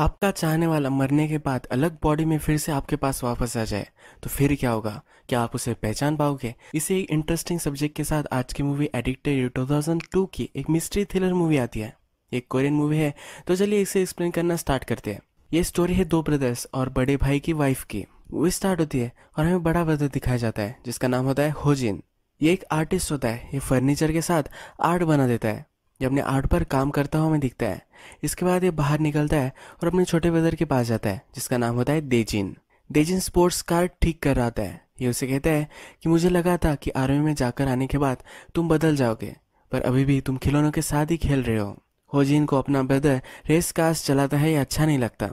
आपका चाहने वाला मरने के बाद अलग बॉडी में फिर से आपके पास वापस आ जाए तो फिर क्या होगा क्या आप उसे पहचान पाओगे इसे एक इंटरेस्टिंग सब्जेक्ट के साथ आज की मूवी एडिक्टेड 2002 की एक मिस्ट्री थ्रिलर मूवी आती है एक कोरियन मूवी है तो चलिए इसे एक्सप्लेन करना स्टार्ट करते हैं ये स्टोरी है दो ब्रदर्स और बड़े भाई की वाइफ की वो स्टार्ट होती है और हमें बड़ा ब्रदर दिखाया जाता है जिसका नाम होता है होजिन ये एक आर्टिस्ट होता है ये फर्नीचर के साथ आर्ट बना देता है ये अपने आर्ट पर काम करता हुआ हमें दिखता है इसके बाद ये बाहर निकलता है और अपने छोटे ब्रदर के पास जाता है जिसका नाम होता है देजिन देजिन स्पोर्ट्स कार ठीक कर रहा है ये उसे कहता है कि मुझे लगा था कि आर्मी में जाकर आने के बाद तुम बदल जाओगे पर अभी भी तुम खिलौनों के साथ ही खेल रहे हो होजिन को अपना ब्रदर रेस कार्स चलाता है ये अच्छा नहीं लगता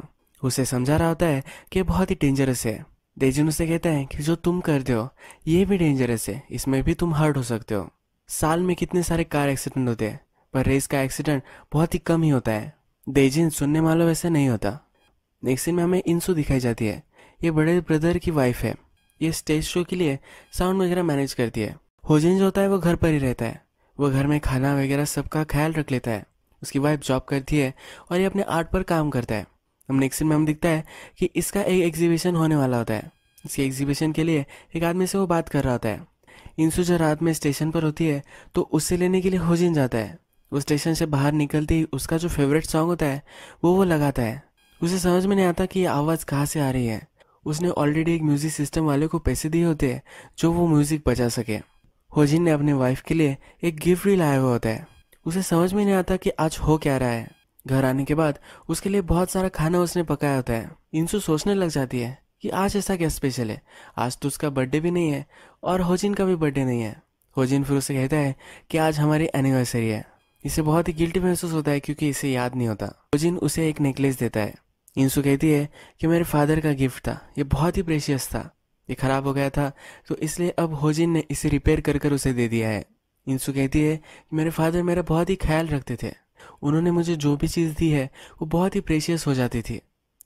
उसे समझा रहा होता है कि बहुत ही डेंजरस है देजिन उसे कहता है कि जो तुम कर दो ये भी डेंजरस है इसमें भी तुम हर्ट हो सकते हो साल में कितने सारे कार एक्सीडेंट होते हैं पर रेस का एक्सीडेंट बहुत ही कम ही होता है देजिन सुनने वालों वैसे नहीं होता नेक्स्ट सीन में हमें इंसू दिखाई जाती है ये बड़े ब्रदर की वाइफ है ये स्टेज शो के लिए साउंड वगैरह मैनेज करती है होजिन जो होता है वो घर पर ही रहता है वह घर में खाना वगैरह सबका ख्याल रख लेता है उसकी वाइफ जॉब करती है और ये अपने आर्ट पर काम करता है हम नेक्स्ट में हम दिखता है कि इसका एक एग्जीबिशन होने वाला होता है इसके एग्जीबिशन के लिए एक आदमी से वो बात कर रहा होता है इंसू जो रात में स्टेशन पर होती है तो उससे लेने के लिए होजिन जाता है वो स्टेशन से बाहर निकलते ही उसका जो फेवरेट सॉन्ग होता है वो वो लगाता है उसे समझ में नहीं आता कि ये आवाज़ कहाँ से आ रही है उसने ऑलरेडी एक म्यूज़िक सिस्टम वाले को पैसे दिए होते हैं जो वो म्यूज़िक बजा सके होजिन ने अपने वाइफ के लिए एक गिफ्ट भी लाया हुआ होता है उसे समझ में नहीं आता कि आज हो क्या रहा है घर आने के बाद उसके लिए बहुत सारा खाना उसने पकाया होता है इनसे सोचने लग जाती है कि आज ऐसा क्या स्पेशल है आज तो उसका बर्थडे भी नहीं है और होजिन का भी बर्थडे नहीं है होजिन फिर उसे कहता है कि आज हमारी एनिवर्सरी है इसे बहुत ही गिल्टी महसूस होता है क्योंकि इसे याद नहीं होता ओजिन उसे एक नेकलेस देता है इंसू कहती है कि मेरे फादर का गिफ्ट था ये बहुत ही प्रेशियस था ये खराब हो गया था तो इसलिए अब होजिन ने इसे रिपेयर कर कर उसे दे दिया है इंसू कहती है कि मेरे फादर मेरा बहुत ही ख्याल रखते थे उन्होंने मुझे जो भी चीज़ दी है वो बहुत ही प्रेशियस हो जाती थी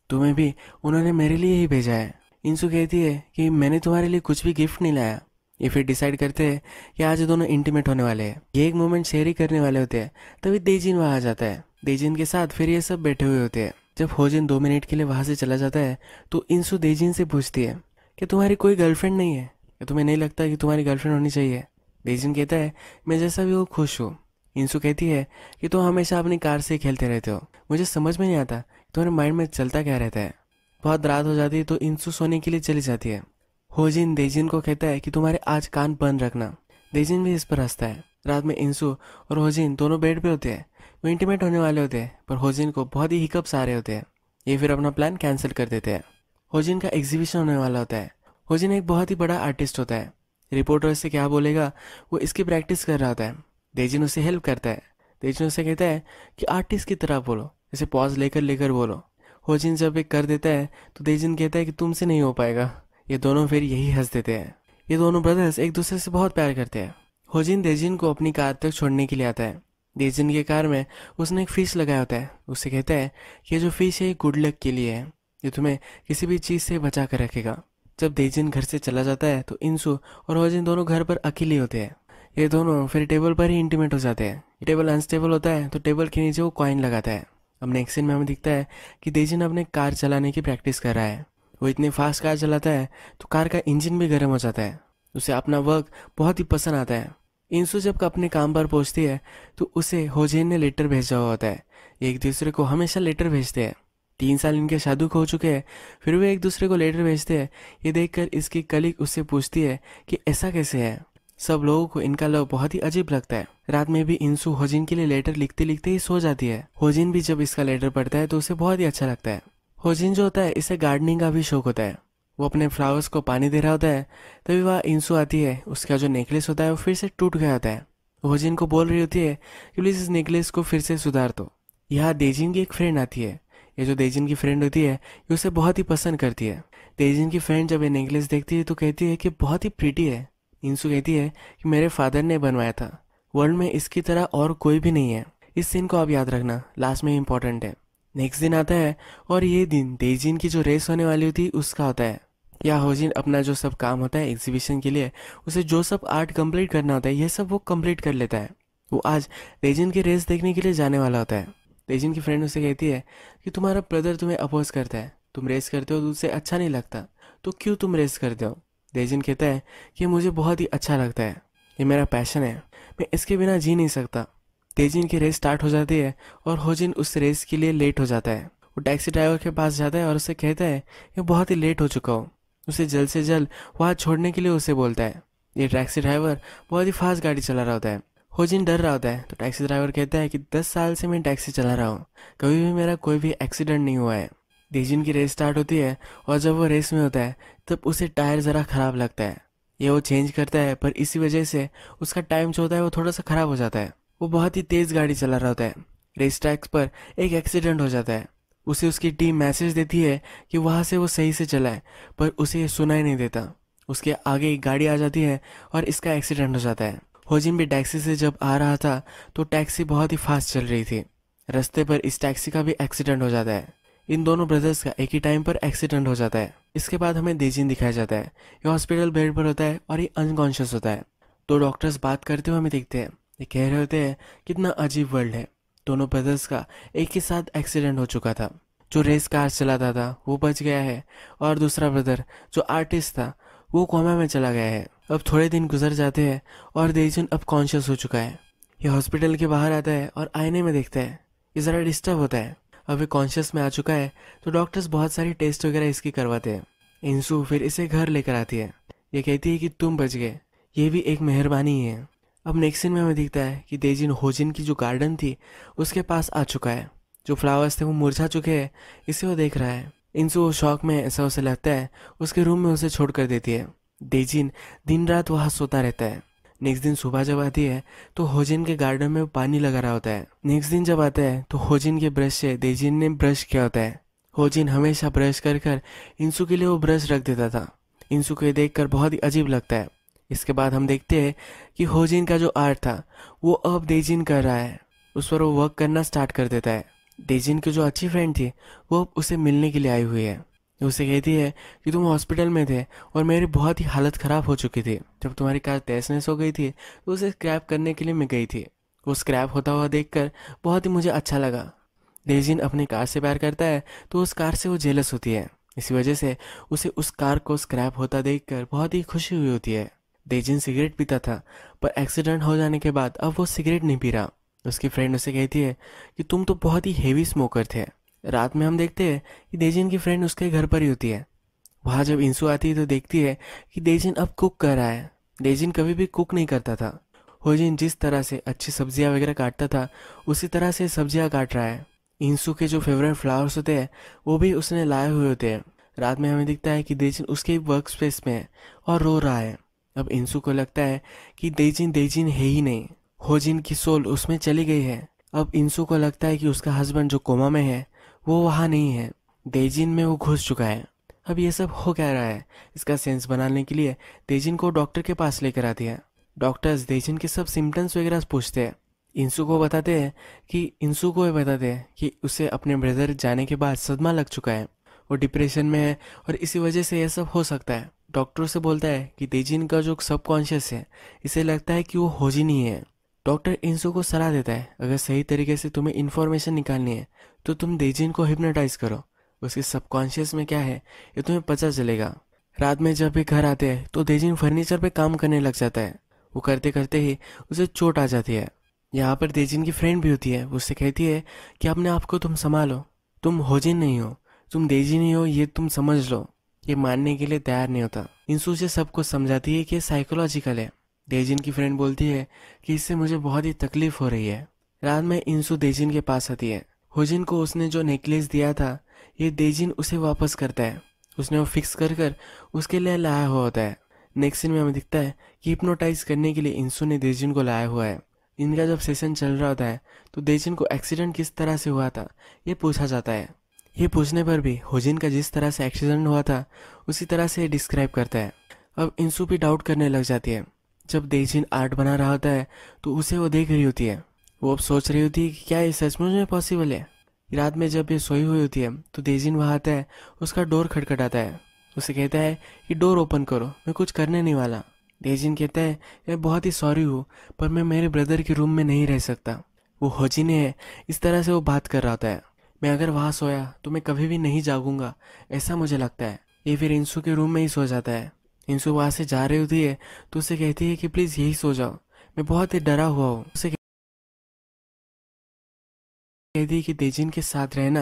तुम्हें भी उन्होंने मेरे लिए ही भेजा है इंसू कहती है कि मैंने तुम्हारे लिए कुछ भी गिफ्ट नहीं लाया ये फिर डिसाइड करते हैं कि आज दोनों इंटीमेट होने वाले हैं ये एक मोमेंट शेयर ही करने वाले होते हैं तभी देजिन वहाँ आ जाता है देजिन के साथ फिर ये सब बैठे हुए होते हैं जब होजिन दो मिनट के लिए वहाँ से चला जाता है तो इंसु देजिन से पूछती है कि तुम्हारी कोई गर्लफ्रेंड नहीं है या तुम्हें नहीं लगता कि तुम्हारी गर्लफ्रेंड होनी चाहिए देजिन कहता है मैं जैसा भी हूँ खुश हूँ इंसु कहती है कि तुम हमेशा अपनी कार से खेलते रहते हो मुझे समझ में नहीं आता तुम्हारे माइंड में चलता क्या रहता है बहुत रात हो जाती है तो इंसु सोने के लिए चली जाती है होजिन देजिन को कहता है कि तुम्हारे आज कान बंद रखना देजिन भी इस पर हंसता है रात में इंसू और होजिन दोनों बेड पे होते हैं वो इंटीमेट होने वाले होते हैं पर होजिन को बहुत ही हिकअप्स आ रहे होते हैं ये फिर अपना प्लान कैंसिल कर देते हैं होजिन का एग्जीबिशन होने वाला होता है होजिन एक बहुत ही बड़ा आर्टिस्ट होता है रिपोर्टर से क्या बोलेगा वो इसकी प्रैक्टिस कर रहा होता है देजिन उसे हेल्प करता है देजिन उसे कहता है कि आर्टिस्ट की तरह बोलो इसे पॉज लेकर लेकर बोलो होजिन जब एक कर देता है तो देजिन कहता है कि तुमसे नहीं हो पाएगा ये दोनों फिर यही हंस देते हैं ये दोनों ब्रदर्स एक दूसरे से बहुत प्यार करते हैं होजिन देजिन को अपनी कार तक छोड़ने के लिए आता है देजिन की कार में उसने एक फिश लगाया होता है उससे कहता है कि जो फिश है ये गुड लक के लिए है ये तुम्हें किसी भी चीज़ से बचा कर रखेगा जब देजिन घर से चला जाता है तो इंसु और होजिन दोनों घर पर अकेले होते हैं ये दोनों फिर टेबल पर ही इंटीमेट हो जाते हैं टेबल अनस्टेबल होता है तो टेबल के नीचे वो कॉइन लगाता है अब नेक्स्ट सीन में हमें दिखता है कि देजिन अपने कार चलाने की प्रैक्टिस कर रहा है वो इतने फास्ट कार चलाता है तो कार का इंजन भी गर्म हो जाता है उसे अपना वर्क बहुत ही पसंद आता है इंसू जब अपने काम पर पहुंचती है तो उसे होजेन ने लेटर भेजा हुआ होता है एक दूसरे को हमेशा लेटर भेजते हैं तीन साल इनके शादुक हो चुके हैं फिर वे एक दूसरे को लेटर भेजते हैं ये देखकर इसकी कलिक उससे पूछती है कि ऐसा कैसे है सब लोगों को इनका लव बहुत ही अजीब लगता है रात में भी इंसू होजिन के लिए लेटर लिखते लिखते ही सो जाती है होजिन भी जब इसका लेटर पढ़ता है तो उसे बहुत ही अच्छा लगता है होजिन जो होता है इसे गार्डनिंग का भी शौक होता है वो अपने फ्लावर्स को पानी दे रहा होता है तभी वह इंसू आती है उसका जो नेकलेस होता है वो फिर से टूट गया होता है होजिन को बोल रही होती है कि प्लीज़ इस नेकलेस को फिर से सुधार दो यहाँ देजिन की एक फ्रेंड आती है ये जो देजिन की फ्रेंड होती है ये उसे बहुत ही पसंद करती है देजिन की फ्रेंड जब ये नेकलेस देखती है तो कहती है कि बहुत ही प्रीटी है इंसू कहती है कि मेरे फादर ने बनवाया था वर्ल्ड में इसकी तरह और कोई भी नहीं है इस सीन को आप याद रखना लास्ट में इंपॉर्टेंट है नेक्स्ट दिन आता है और ये दिन तेजिन की जो रेस होने वाली होती है उसका होता है या होजिन अपना जो सब काम होता है एग्जीबिशन के लिए उसे जो सब आर्ट कंप्लीट करना होता है यह सब वो कंप्लीट कर लेता है वो आज तेजिन की रेस देखने के लिए जाने वाला होता है तेजिन की फ्रेंड उसे कहती है कि तुम्हारा ब्रदर तुम्हें अपोज करता है तुम रेस करते हो तो उसे अच्छा नहीं लगता तो क्यों तुम रेस करते हो तेजिन कहता है कि मुझे बहुत ही अच्छा लगता है ये मेरा पैशन है मैं इसके बिना जी नहीं सकता तेजिन की रेस स्टार्ट हो जाती है और होजिन उस रेस के लिए लेट हो जाता है वो टैक्सी ड्राइवर के पास जाता है और उसे कहता है कि बहुत ही लेट हो चुका हो उसे जल्द से जल्द वहाँ छोड़ने के लिए उसे बोलता है ये टैक्सी ड्राइवर बहुत ही फास्ट गाड़ी चला रहा होता है होजिन डर रहा होता है तो टैक्सी ड्राइवर कहता है कि दस साल से मैं टैक्सी चला रहा हूँ कभी भी मेरा कोई भी एक्सीडेंट नहीं हुआ है तेजिन की रेस स्टार्ट होती है और जब वो रेस में होता है तब उसे टायर ज़रा ख़राब लगता है ये वो चेंज करता है पर इसी वजह से उसका टाइम जो होता है वो थोड़ा सा ख़राब हो जाता है वो बहुत ही तेज़ गाड़ी चला रहा होता है रेस ट्रैक्स पर एक एक्सीडेंट हो जाता है उसे उसकी टीम मैसेज देती है कि वहाँ से वो सही से चलाए पर उसे ये सुनाई नहीं देता उसके आगे एक गाड़ी आ जाती है और इसका एक्सीडेंट हो जाता है होजिम भी टैक्सी से जब आ रहा था तो टैक्सी बहुत ही फास्ट चल रही थी रास्ते पर इस टैक्सी का भी एक्सीडेंट हो जाता है इन दोनों ब्रदर्स का एक ही टाइम पर एक्सीडेंट हो जाता है इसके बाद हमें देजिन दिखाया जाता है ये हॉस्पिटल बेड पर होता है और ये अनकॉन्शियस होता है तो डॉक्टर्स बात करते हुए हमें देखते हैं ये कह रहे होते हैं कितना अजीब वर्ल्ड है दोनों ब्रदर्स का एक ही साथ एक्सीडेंट हो चुका था जो रेस कार चलाता था वो बच गया है और दूसरा ब्रदर जो आर्टिस्ट था वो कोमा में चला गया है अब थोड़े दिन गुजर जाते हैं और देजन अब कॉन्शियस हो चुका है ये हॉस्पिटल के बाहर आता है और आईने में देखता है ये ज़रा डिस्टर्ब होता है अब ये कॉन्शियस में आ चुका है तो डॉक्टर्स बहुत सारी टेस्ट वगैरह इसकी करवाते हैं इंसू फिर इसे घर लेकर आती है ये कहती है कि तुम बच गए ये भी एक मेहरबानी है अब नेक्स्ट में हमें दिखता है कि देजिन होजिन की जो गार्डन थी उसके पास आ चुका है जो फ्लावर्स थे वो मुरझा चुके हैं इसे वो देख रहा है वो शौक में ऐसा उसे लगता है उसके रूम में उसे छोड़ कर देती है डेजिन दिन रात वहाँ सोता रहता है नेक्स्ट दिन सुबह जब आती है तो होजिन के गार्डन में पानी लगा रहा होता है नेक्स्ट दिन जब आता है तो होजिन के ब्रश से देजिन ने ब्रश किया होता है होजिन हमेशा ब्रश कर कर इंसू के लिए वो ब्रश रख देता था इंसू को देख कर बहुत ही अजीब लगता है इसके बाद हम देखते हैं कि होजिन का जो आर्ट था वो अब देजिन कर रहा है उस पर वो वर्क करना स्टार्ट कर देता है देजिन की जो अच्छी फ्रेंड थी वो अब उसे मिलने के लिए आई हुई है उसे कहती है कि तुम हॉस्पिटल में थे और मेरी बहुत ही हालत ख़राब हो चुकी थी जब तुम्हारी कार तेसनेस हो गई थी तो उसे स्क्रैप करने के लिए मैं गई थी वो स्क्रैप होता हुआ देख बहुत ही मुझे अच्छा लगा डेजिन अपनी कार से प्यार करता है तो उस कार से वो जेलस होती है इसी वजह से उसे उस कार को स्क्रैप होता देखकर बहुत ही खुशी हुई होती है तेजिन सिगरेट पीता था पर एक्सीडेंट हो जाने के बाद अब वो सिगरेट नहीं पी रहा उसकी फ्रेंड उसे कहती है कि तुम तो बहुत ही हेवी स्मोकर थे रात में हम देखते हैं कि देजिन की फ्रेंड उसके घर पर ही होती है वहाँ जब इंसू आती है तो देखती है कि देजिन अब कुक कर रहा है देजिन कभी भी कुक नहीं करता था होजिन जिस तरह से अच्छी सब्जियाँ वगैरह काटता था उसी तरह से सब्जियाँ काट रहा है इंसू के जो फेवरेट फ्लावर्स होते हैं वो भी उसने लाए हुए होते हैं रात में हमें दिखता है कि देजिन उसके वर्क स्पेस में है और रो रहा है अब इंसु को लगता है कि देजिन देजिन है ही नहीं होजिन की सोल उसमें चली गई है अब इंसु को लगता है कि उसका हस्बैंड जो कोमा में है वो वहाँ नहीं है देजिन में वो घुस चुका है अब ये सब हो क्या रहा है इसका सेंस बनाने के लिए देजिन को डॉक्टर के पास लेकर आती है डॉक्टर्स देजिन के सब सिम्टम्स वगैरह पूछते हैं इंसु को बताते हैं कि इंसु को बताते हैं कि उसे अपने ब्रदर जाने के बाद सदमा लग चुका है वो डिप्रेशन में है और इसी वजह से यह सब हो सकता है डॉक्टरों से बोलता है कि तेजिन का जो सबकॉन्शियस है इसे लगता है कि वो होजी नहीं है डॉक्टर इंसो को सलाह देता है अगर सही तरीके से तुम्हें इन्फॉर्मेशन निकालनी है तो तुम देजिन को हिप्नोटाइज करो उसके सबकॉन्शियस में क्या है ये तुम्हें पता चलेगा रात में जब भी घर आते हैं तो देजिन फर्नीचर पे काम करने लग जाता है वो करते करते ही उसे चोट आ जाती है यहाँ पर देजिन की फ्रेंड भी होती है उससे कहती है कि अपने आप को तुम संभालो तुम होजिन नहीं हो तुम डेजी नहीं हो ये तुम समझ लो ये मानने के लिए तैयार नहीं होता इंसु से सबको समझाती है कि साइकोलॉजिकल है डेजिन की फ्रेंड बोलती है कि इससे मुझे बहुत ही तकलीफ हो रही है रात में इंसु डेजिन के पास आती है होजिन को उसने जो नेकलेस दिया था ये डेजिन उसे वापस करता है उसने वो फिक्स कर कर उसके लिए लाया हुआ होता है नेक्स्ट सीन में हमें दिखता है कि हिप्नोटाइज करने के लिए इंसू ने देजिन को लाया हुआ है इनका जब सेशन चल रहा होता है तो देजिन को एक्सीडेंट किस तरह से हुआ था ये पूछा जाता है ये पूछने पर भी होजिन का जिस तरह से एक्सीडेंट हुआ था उसी तरह से डिस्क्राइब करता है अब इंसू भी डाउट करने लग जाती है जब देजिन आर्ट बना रहा होता है तो उसे वो देख रही होती है वो अब सोच रही होती है कि क्या ये सचमुच में पॉसिबल है रात में जब ये सोई हुई होती है तो देजिन वहाँ आता है उसका डोर खटखटाता है उसे कहता है कि डोर ओपन करो मैं कुछ करने नहीं वाला देजिन कहता है मैं बहुत ही सॉरी हूँ पर मैं मेरे ब्रदर के रूम में नहीं रह सकता वो होजिन है इस तरह से वो बात कर रहा होता है मैं अगर वहाँ सोया तो मैं कभी भी नहीं जागूंगा ऐसा मुझे लगता है ये फिर इंसू के रूम में ही सो जाता है इंसू वहाँ से जा रही होती है तो उसे कहती है कि प्लीज़ यही सो जाओ मैं बहुत ही डरा हुआ हूँ उसे कहती है कि तेजिन के साथ रहना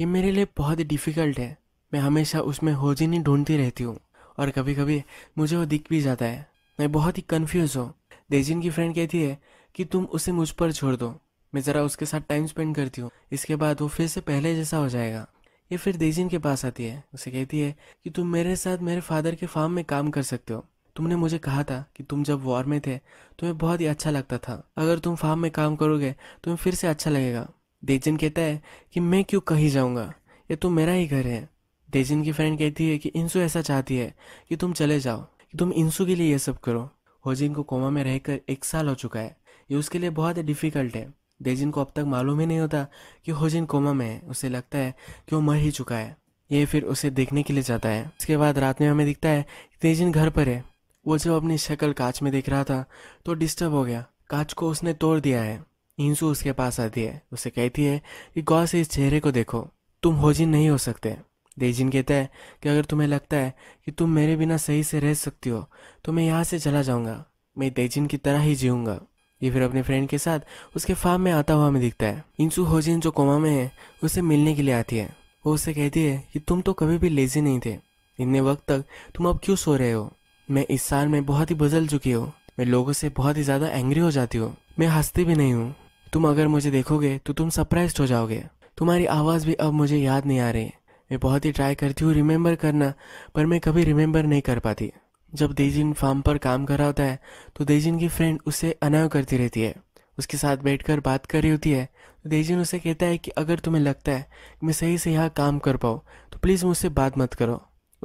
ये मेरे लिए बहुत ही डिफ़िकल्ट है मैं हमेशा उसमें होजिन ही ढूंढती रहती हूँ और कभी कभी मुझे वो दिख भी जाता है मैं बहुत ही कन्फ्यूज़ हूँ देजिन की फ्रेंड कहती है कि तुम उसे मुझ पर छोड़ दो मैं ज़रा उसके साथ टाइम स्पेंड करती हूँ इसके बाद वो फिर से पहले जैसा हो जाएगा ये फिर देजिन के पास आती है उसे कहती है कि तुम मेरे साथ मेरे फादर के फार्म में काम कर सकते हो तुमने मुझे कहा था कि तुम जब वॉर में थे तुम्हें बहुत ही अच्छा लगता था अगर तुम फार्म में काम करोगे तुम्हें फिर से अच्छा लगेगा देजिन कहता है कि मैं क्यों कहीं जाऊँगा ये तो मेरा ही घर है देजिन की फ्रेंड कहती है कि इंसू ऐसा चाहती है कि तुम चले जाओ कि तुम इंसू के लिए ये सब करो होजिन को कोमा में रहकर एक साल हो चुका है ये उसके लिए बहुत डिफिकल्ट है डेजिन को अब तक मालूम ही नहीं होता कि होजिन कोमा में है उसे लगता है कि वो मर ही चुका है ये फिर उसे देखने के लिए जाता है उसके बाद रात में हमें दिखता है कि तेजिन घर पर है वो जब अपनी शक्ल कांच में देख रहा था तो डिस्टर्ब हो गया कांच को उसने तोड़ दिया है इंसू उसके पास आती है उसे कहती है कि गौर से इस चेहरे को देखो तुम होजिन नहीं हो सकते देजिन कहता है कि अगर तुम्हें लगता है कि तुम मेरे बिना सही से रह सकती हो तो मैं यहाँ से चला जाऊँगा मैं डेजिन की तरह ही जीऊँगा ये फिर अपने फ्रेंड के साथ उसके फार्म में आता हुआ हमें दिखता है इंसू होजिन जो कोमा में है उसे मिलने के लिए आती है वो उसे कहती है कि तुम तो कभी भी लेजी नहीं थे इतने वक्त तक तुम अब क्यों सो रहे हो मैं इस साल में बहुत ही बदल चुकी हूँ मैं लोगों से बहुत ही ज़्यादा एंग्री हो जाती हूँ मैं हंसती भी नहीं हूँ तुम अगर मुझे देखोगे तो तुम सरप्राइज हो जाओगे तुम्हारी आवाज़ भी अब मुझे याद नहीं आ रही मैं बहुत ही ट्राई करती हूँ रिमेम्बर करना पर मैं कभी रिमेम्बर नहीं कर पाती जब देजिन फार्म पर काम कर रहा होता है तो देजिन की फ्रेंड उसे अनाव करती रहती है उसके साथ बैठकर बात कर रही होती है तो देजिन उसे कहता है कि अगर तुम्हें लगता है कि मैं सही से यहाँ काम कर पाऊँ तो प्लीज़ मुझसे बात मत करो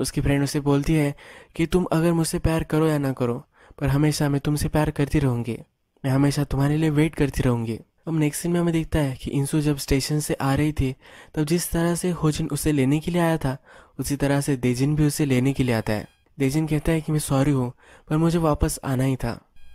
उसकी फ्रेंड उसे बोलती है कि तुम अगर मुझसे प्यार करो या ना करो पर हमेशा मैं तुमसे प्यार करती रहूँगी मैं हमेशा तुम्हारे लिए वेट करती रहूँगी अब नेक्स्ट सीन में हमें देखता है कि इंसू जब स्टेशन से आ रही थी तब जिस तरह से होजिन उसे लेने के लिए आया था उसी तरह से देजिन भी उसे लेने के लिए आता है देजिन कहता है कि मैं सॉरी हूँ पर मुझे वापस आना ही था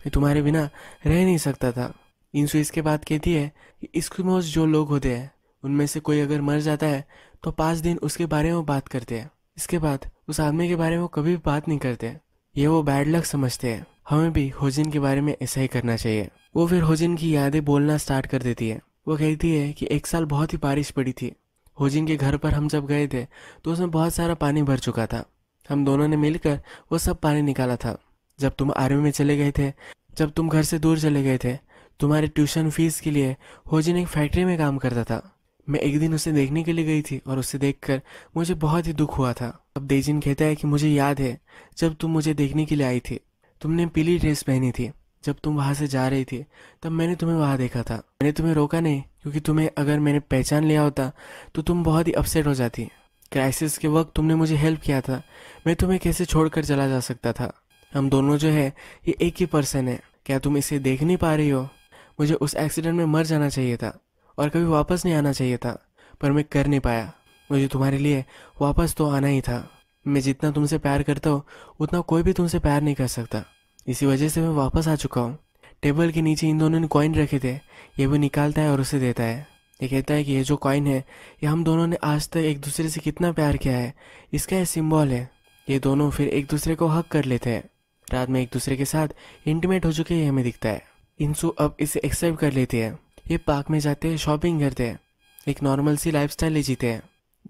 मैं तुम्हारे बिना रह नहीं सकता था इंसु इसके बाद कहती है कि इसक्यूमोज जो लोग होते हैं उनमें से कोई अगर मर जाता है तो पाँच दिन उसके बारे में बात करते हैं इसके बाद उस आदमी के बारे में वो कभी बात नहीं करते ये वो बैड लक समझते हैं हमें भी होजिन के बारे में ऐसा ही करना चाहिए वो फिर होजिन की यादें बोलना स्टार्ट कर देती है वो कहती है कि एक साल बहुत ही बारिश पड़ी थी होजिन के घर पर हम जब गए थे तो उसमें बहुत सारा पानी भर चुका था हम दोनों ने मिलकर वो सब पानी निकाला था जब तुम आर्मी में चले गए थे जब तुम घर से दूर चले गए थे तुम्हारे ट्यूशन फीस के लिए होजिन एक फैक्ट्री में काम करता था मैं एक दिन उसे देखने के लिए गई थी और उसे देखकर मुझे बहुत ही दुख हुआ था अब देजिन कहता है कि मुझे याद है जब तुम मुझे देखने के लिए आई थी तुमने पीली ड्रेस पहनी थी जब तुम वहाँ से जा रही थी तब मैंने तुम्हें वहाँ देखा था मैंने तुम्हें रोका नहीं क्योंकि तुम्हें अगर मैंने पहचान लिया होता तो तुम बहुत ही अपसेट हो जाती क्राइसिस के वक्त तुमने मुझे हेल्प किया था मैं तुम्हें कैसे छोड़कर चला जा सकता था हम दोनों जो है ये एक ही पर्सन है क्या तुम इसे देख नहीं पा रही हो मुझे उस एक्सीडेंट में मर जाना चाहिए था और कभी वापस नहीं आना चाहिए था पर मैं कर नहीं पाया मुझे तुम्हारे लिए वापस तो आना ही था मैं जितना तुमसे प्यार करता हूँ उतना कोई भी तुमसे प्यार नहीं कर सकता इसी वजह से मैं वापस आ चुका हूँ टेबल के नीचे इन दोनों ने कॉइन रखे थे ये वो निकालता है और उसे देता है ये कहता है कि ये जो कॉइन है ये हम दोनों ने आज तक एक दूसरे से कितना प्यार किया है इसका यह सिम्बॉल है ये दोनों फिर एक दूसरे को हक कर लेते हैं रात में एक दूसरे के साथ इंटीमेट हो चुके ये हमें दिखता है इंसू अब इसे एक्सेप्ट कर लेते हैं ये पार्क में जाते हैं शॉपिंग करते हैं एक नॉर्मल सी लाइफ ले जीते हैं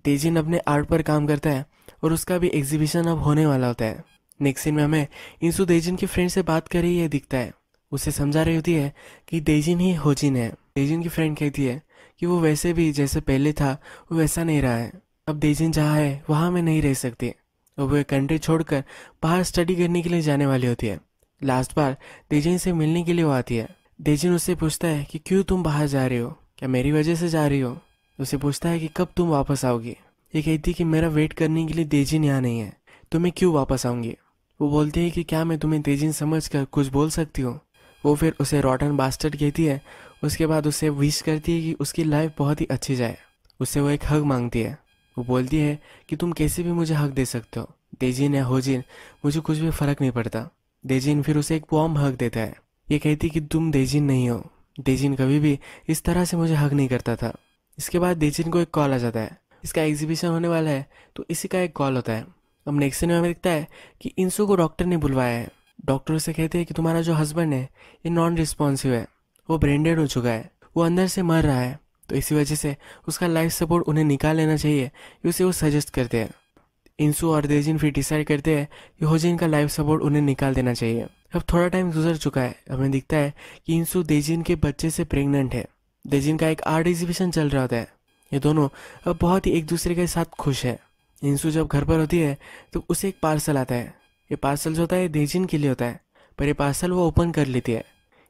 तेजिन अपने आर्ट पर काम करता है और उसका भी एग्जीबिशन अब होने वाला होता है नेक्स्ट सीन में हमें इंसू देजिन के फ्रेंड से बात कर रही दिखता है उसे समझा रही होती है कि तेजिन ही होजिन है तेजिन की फ्रेंड कहती है कि वो वैसे भी जैसे पहले था वो वैसा नहीं रहा है अब देजिन जहाँ है वहाँ मैं नहीं रह सकती और वह कंट्री छोड़कर बाहर स्टडी करने के लिए जाने वाली होती है लास्ट बार देजिन से मिलने के लिए वो आती है देजिन उससे पूछता है कि क्यों तुम बाहर जा रहे हो क्या मेरी वजह से जा रही हो उसे पूछता है कि कब तुम वापस आओगी ये कहती है कि मेरा वेट करने के लिए देजिन यहाँ नहीं है तो मैं क्यों वापस आऊँगी वो बोलती है कि क्या मैं तुम्हें तेजिन समझ कर कुछ बोल सकती हूँ वो फिर उसे रॉटन बास्टर्ड कहती है उसके बाद उसे विश करती है कि उसकी लाइफ बहुत ही अच्छी जाए उससे वो एक हक मांगती है वो बोलती है कि तुम कैसे भी मुझे हक दे सकते हो देजिन या होजिन मुझे कुछ भी फ़र्क नहीं पड़ता देजिन फिर उसे एक वॉम हक देता है ये कहती कि तुम देजिन नहीं हो देजिन कभी भी इस तरह से मुझे हक नहीं करता था इसके बाद देजिन को एक कॉल आ जाता है इसका एग्जीबिशन होने वाला है तो इसी का एक कॉल होता है अब नेक्स्ट सीन में दिखता है कि इंसू को डॉक्टर ने बुलवाया है डॉक्टर उसे कहते हैं कि तुम्हारा जो हस्बैंड है ये नॉन रिस्पॉन्सिव है वो ब्रेंडेड हो चुका है वो अंदर से मर रहा है तो इसी वजह से उसका लाइफ सपोर्ट उन्हें निकाल लेना चाहिए उसे वो सजेस्ट करते हैं इंसू और देजिन फिर डिसाइड करते हैं कि होजिन का लाइफ सपोर्ट उन्हें निकाल देना चाहिए अब थोड़ा टाइम गुजर चुका है हमें दिखता है कि इंसू देजिन के बच्चे से प्रेग्नेंट है देजिन का एक आर्ट एग्जीबिशन चल रहा होता है ये दोनों अब बहुत ही एक दूसरे के साथ खुश है इंसू जब घर पर होती है तो उसे एक पार्सल आता है ये पार्सल जो होता है देजिन के लिए होता है पर यह पार्सल वो ओपन कर लेती है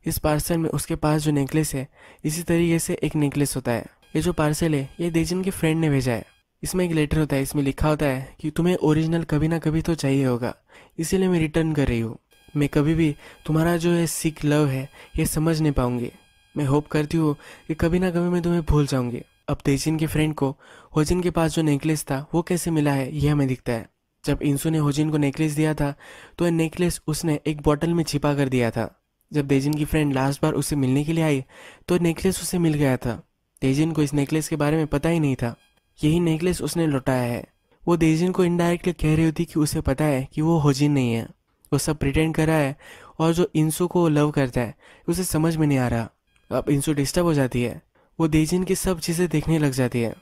इस पार्सल में उसके पास जो नेकलेस है इसी तरीके से एक नेकलेस होता है ये जो पार्सल है ये देजिन के फ्रेंड ने भेजा है इसमें एक लेटर होता है इसमें लिखा होता है कि तुम्हें ओरिजिनल कभी ना कभी तो चाहिए होगा इसीलिए मैं रिटर्न कर रही हूँ मैं कभी भी तुम्हारा जो है सिख लव है ये समझ नहीं पाऊंगी मैं होप करती हूँ कि कभी ना कभी मैं तुम्हें भूल जाऊंगी अब तेजिन के फ्रेंड को होजिन के पास जो नेकलेस था वो कैसे मिला है यह हमें दिखता है जब इंसू ने होजिन को नेकलेस दिया था तो यह नेकलेस उसने एक बॉटल में छिपा कर दिया था जब तेजिन की फ्रेंड लास्ट बार उसे मिलने के लिए आई तो नेकलेस उसे मिल गया था तेजिन को इस नेकलेस के बारे में पता ही नहीं था यही नेकलेस उसने लौटाया है वो तेजिन को इनडायरेक्टली कह रही होती कि उसे पता है कि वो होजिन नहीं है वो सब प्रिटेंड कर रहा है और जो इंसू को लव करता है उसे समझ में नहीं आ रहा अब इंसू डिस्टर्ब हो जाती है वो देजिन की सब चीज़ें देखने लग जाती है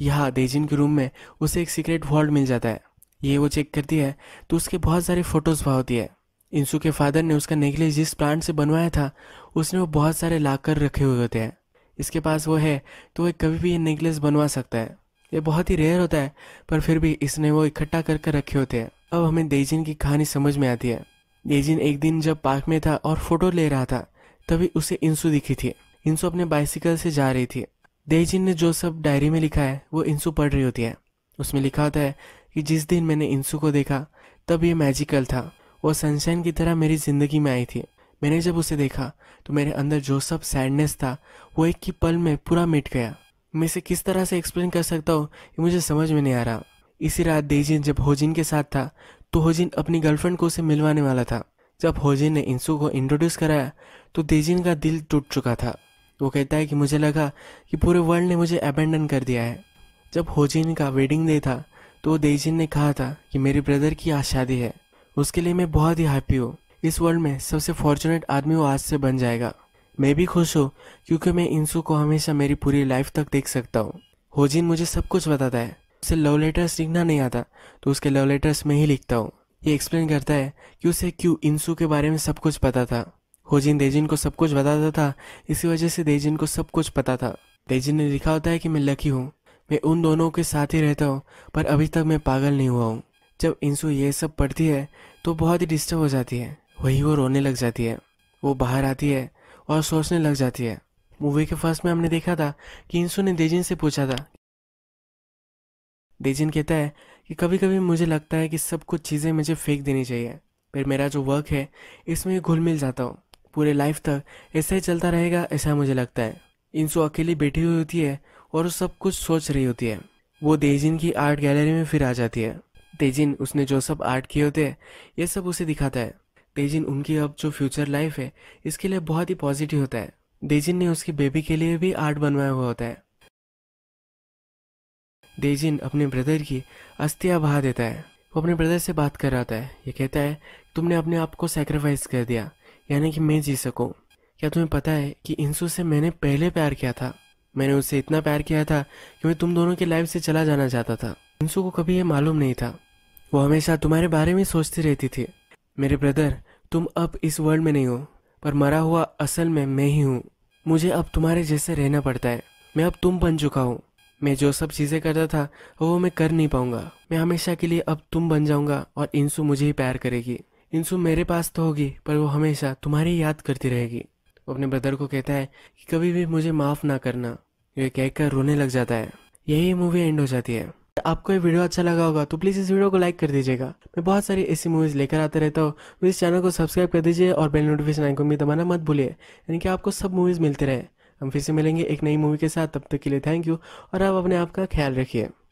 यहाँ देजिन के रूम में उसे एक सीक्रेट वॉल्ट मिल जाता है ये वो चेक करती है तो उसके बहुत सारे फोटोज़ वहाँ होती है इंसू के फादर ने उसका नेकलेस जिस प्लांट से बनवाया था उसने वो बहुत सारे लाकर रखे हुए होते हैं इसके पास वो है तो वह कभी भी ये नेकलेस बनवा सकता है ये बहुत ही रेयर होता है पर फिर भी इसने वो इकट्ठा कर रखे होते हैं अब हमें देजिन की कहानी समझ में आती है देजिन एक दिन जब पार्क में था और फोटो ले रहा था तभी उसे इंसू दिखी थी इंसू अपने बाइसिकल से जा रही थी देजिन ने जो सब डायरी में लिखा है वो इंसू पढ़ रही होती है उसमें लिखा होता है कि जिस दिन मैंने इंसू को देखा तब ये मैजिकल था वो सनशाइन की तरह मेरी ज़िंदगी में आई थी मैंने जब उसे देखा तो मेरे अंदर जो सब सैडनेस था वो एक ही पल में पूरा मिट गया मैं इसे किस तरह से एक्सप्लेन कर सकता हूँ ये मुझे समझ में नहीं आ रहा इसी रात देजिन जब होजिन के साथ था तो होजिन अपनी गर्लफ्रेंड को उसे मिलवाने वाला था जब होजिन ने इंसू को इंट्रोड्यूस कराया तो देजिन का दिल टूट चुका था वो कहता है कि मुझे लगा कि पूरे वर्ल्ड ने मुझे अबेंडन कर दिया है जब होजिन का वेडिंग डे था तो देजिन ने कहा था कि मेरे ब्रदर की आज शादी है उसके लिए मैं बहुत ही हैप्पी हूँ इस वर्ल्ड में सबसे फॉर्चुनेट आदमी वो आज से बन जाएगा मैं भी खुश हूँ क्योंकि मैं इंसू को हमेशा मेरी पूरी लाइफ तक देख सकता हूँ होजिन मुझे सब कुछ बताता है उसे लव लेटर्स लिखना नहीं आता तो उसके लव लेटर्स में ही लिखता हूँ ये एक्सप्लेन करता है कि उसे क्यों इंसू के बारे में सब कुछ पता था होजिन देजिन को सब कुछ बताता था इसी वजह से देजिन को सब कुछ पता था देजिन ने लिखा होता है कि मैं लकी हूँ मैं उन दोनों के साथ ही रहता हूँ पर अभी तक मैं पागल नहीं हुआ हूँ जब इंसू ये सब पढ़ती है तो बहुत ही डिस्टर्ब हो जाती है वही वो रोने लग जाती है वो बाहर आती है और सोचने लग जाती है मूवी के फर्स्ट में हमने देखा था कि इंसू ने देजिन से पूछा था देजिन कहता है कि कभी कभी मुझे लगता है कि सब कुछ चीज़ें मुझे फेंक देनी चाहिए फिर मेरा जो वर्क है इसमें घुल मिल जाता हूँ पूरे लाइफ तक ऐसा ही चलता रहेगा ऐसा मुझे लगता है इंसू अकेली बैठी हुई होती है और सब कुछ सोच रही होती है वो देजिन की आर्ट गैलरी में फिर आ जाती है तेजिन उसने जो सब आर्ट किए होते हैं ये सब उसे दिखाता है तेजिन उनकी अब जो फ्यूचर लाइफ है इसके लिए बहुत ही पॉजिटिव होता है देजिन ने उसकी बेबी के लिए भी आर्ट बनवाया हुआ होता है देजिन अपने ब्रदर की अस्थिया बहा देता है वो अपने ब्रदर से बात कर रहा है ये कहता है तुमने अपने आप को सेक्रीफाइस कर दिया यानी कि मैं जी सकूँ क्या तुम्हें पता है कि इंसु से मैंने पहले प्यार किया था मैंने उससे इतना प्यार किया था कि मैं तुम दोनों की लाइफ से चला जाना चाहता था इंसू को कभी यह मालूम नहीं था वो हमेशा तुम्हारे बारे में सोचती रहती थी मेरे ब्रदर तुम अब इस वर्ल्ड में नहीं हो पर मरा हुआ असल में मैं ही हूँ मुझे अब तुम्हारे जैसे रहना पड़ता है मैं अब तुम बन चुका हूँ मैं जो सब चीज़ें करता था वो मैं कर नहीं पाऊंगा मैं हमेशा के लिए अब तुम बन जाऊंगा और इंसू मुझे ही प्यार करेगी इंसू मेरे पास तो होगी पर वो हमेशा तुम्हारी याद करती रहेगी वो अपने ब्रदर को कहता है कि कभी भी मुझे माफ़ ना करना ये कहकर रोने लग जाता है यही मूवी एंड हो जाती है तो आपको ये वीडियो अच्छा लगा होगा तो प्लीज़ इस वीडियो को लाइक कर दीजिएगा मैं बहुत सारी ऐसी मूवीज़ लेकर आते रहता हूँ प्लीज तो इस चैनल को सब्सक्राइब कर दीजिए और बेल नोटिफिकेशन आइकन भी दबाना मत भूलिए यानी कि आपको सब मूवीज़ मिलती रहे हम फिर से मिलेंगे एक नई मूवी के साथ तब तक के लिए थैंक यू और आप अपने आप का ख्याल रखिए